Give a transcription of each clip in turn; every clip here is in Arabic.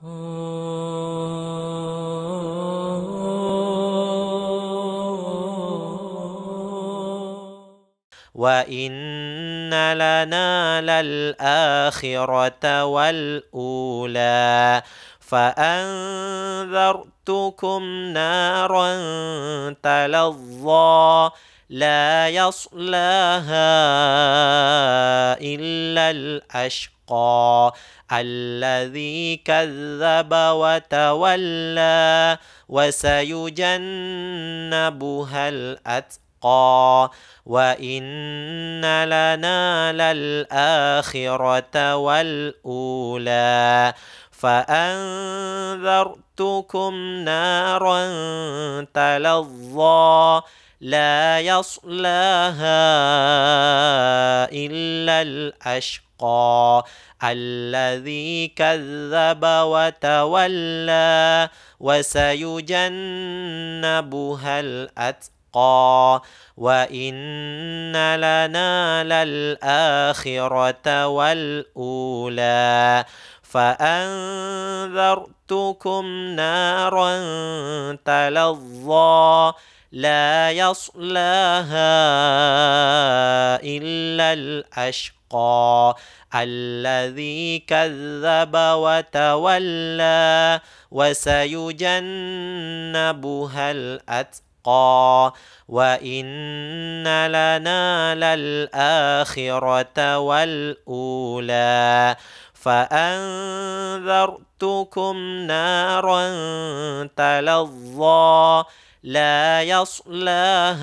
وإن لنا للآخرة والأولى فأنذرتكم نارا تلظى لا يصلاها إلا الأشقى الذي كذب وتولى وسيجنبها الأتقى وإن لنا للآخرة والأولى فأنذرتكم نارا تلظى لا يصلاها إلا الأشقى الذي كذب وتولى وسيجنبها الأتقى وإن لنا للآخرة والأولى فأنذرتكم نارا تلظى لا يصلاها إلا الأشقى الذي كذب وتولى وسيجنبها الأتقى وإن لنا للآخرة والأولى فأنذرتكم نارا تلظى لا يصلاها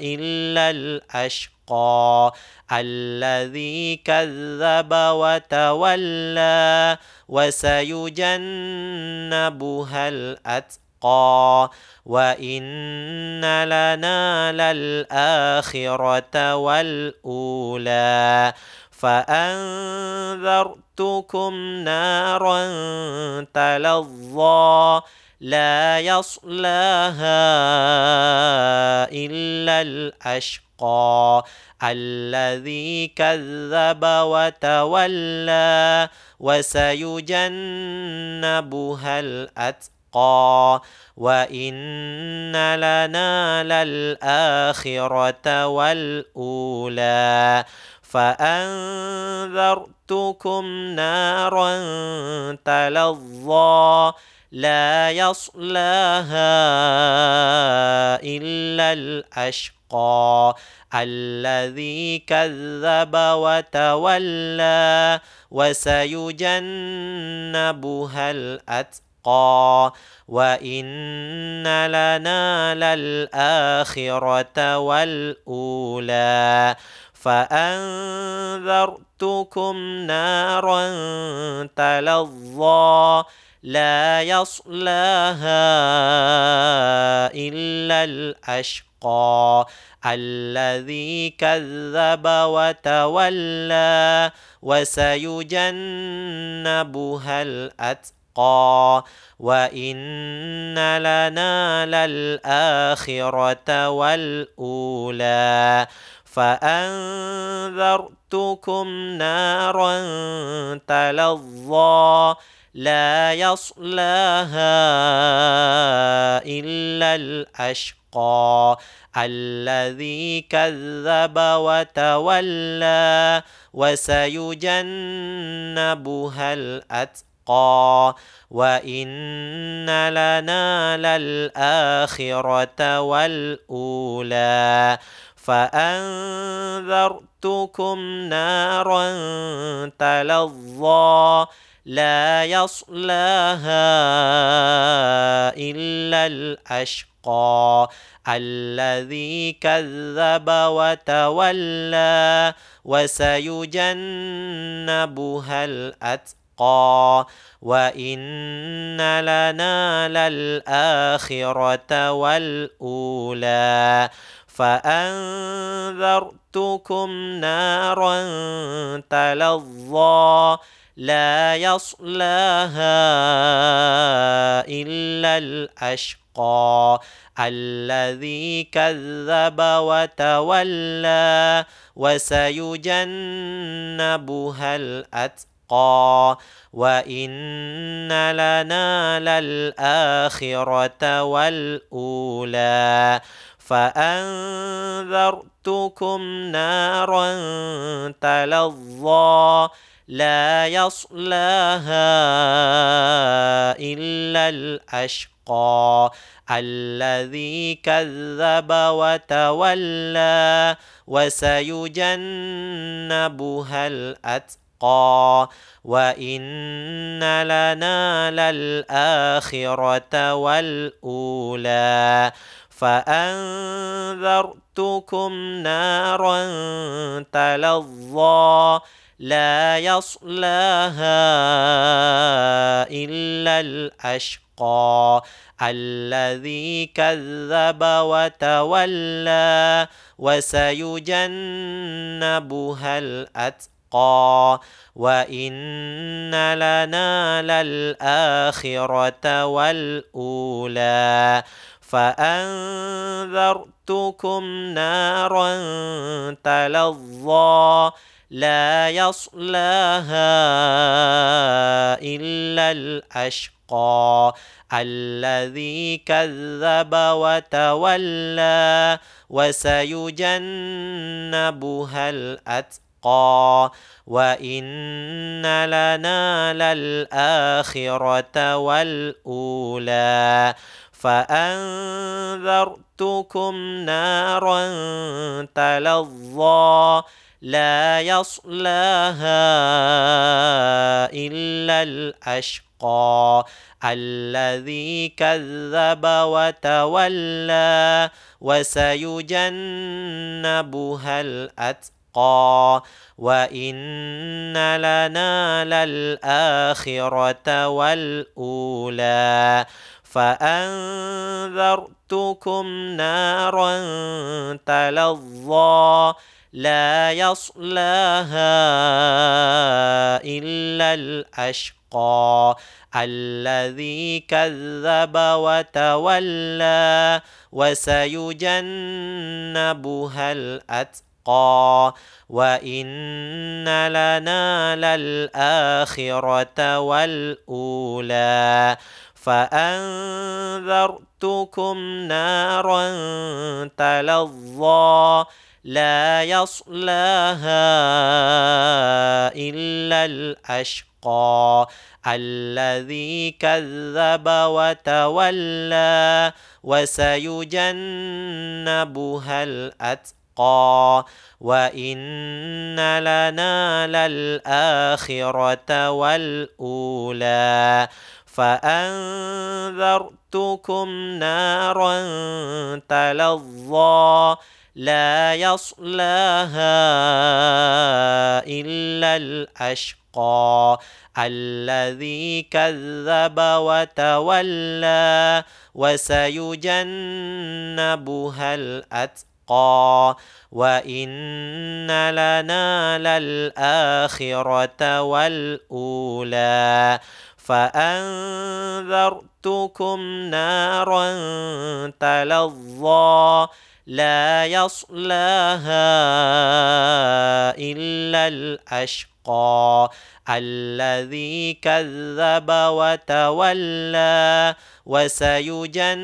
إلا الأشقى الذي كذب وتولى وسيجنبها الأتقى وإن لنا للآخرة والأولى فأنذرتكم نارا تلظى لا يصلاها إلا الأشقى الذي كذب وتولى وسيجنبها الأتقى وإن لنا للآخرة والأولى فأنذرتكم نارا تلظى لا يصلاها إلا الأشقى الذي كذب وتولى وسيجنبها الأتقى وإن لنا للآخرة والأولى فأنذرتكم نارا تلظى لا يصلاها إلا الأشقى الذي كذب وتولى وسيجنبها الأتقى وإن لنا للآخرة والأولى فأنذرتكم نارا تلظى لا يصلاها إلا الأشقى الذي كذب وتولى وسيجنبها الأتقى وإن لنا للآخرة والأولى فأنذرتكم نارا تلظى لا يصلاها إلا الأشقى الذي كذب وتولى وسيجنبها الأتقى وإن لنا للآخرة والأولى فأنذرتكم نارا تلظى لا يصلاها إلا الأشقى الذي كذب وتولى وسيجنبها الأتقى وإن لنا للآخرة والأولى فأنذرتكم نارا تلظى لا يصلاها إلا الأشقى الذي كذب وتولى وسيجنبها الأتقى وإن لنا للآخرة والأولى فأنذرتكم نارا تلظى لا يصلاها إلا الأشقى الذي كذب وتولى وسيجنبها الأتقى وإن لنا للآخرة والأولى فأنذرتكم نارا تلظى لا يصلاها إلا الأشقى الذي كذب وتولى وسيجنبها الأتقى وإن لنا للآخرة والأولى فأنذرتكم نارا تلظى لا يصلاها إلا الأشقى الذي كذب وتولى وسيجنبها الأتقى وإن لنا للآخرة والأولى فأنذرتكم نارا تلظى لا يصلاها إلا الأشقى الذي كذب وتولى وسيجنبها الأتقى وإن لنا للآخرة والأولى فأنذرتكم نارا تلظى لا يصلاها إلا الأشقى الذي كذب وتولى وسيجنبها الأتقى وإن لنا للآخرة والأولى فأنذرتكم نارا تلظى لا يصلاها إلا الأشقى الذي كذب وتولى وسيجنبها الأتقى وإن لنا للآخرة والأولى فأنذرتكم نارا تلظى لا يصلاها إلا الأشقى الذي كذب وتولى وسيجنبها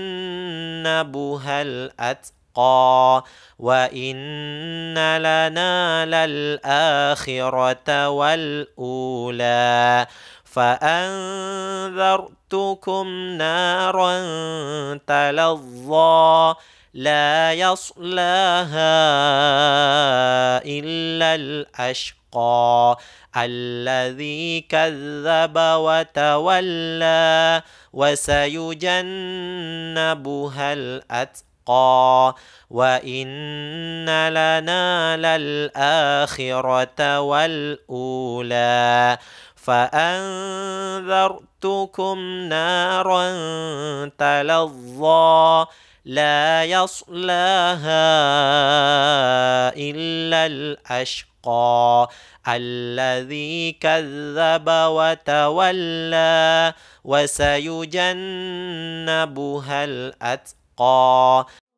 الأتقى وإن لنا للآخرة والأولى فأنذرتكم نارا تلظى لا يصلاها إلا الأشقى الذي كذب وتولى وسيجنبها الأتقى وإن لنا للآخرة والأولى فأنذرتكم نارا تلظى لا يصلاها إلا الأشقى الذي كذب وتولى وسيجنبها الأتقى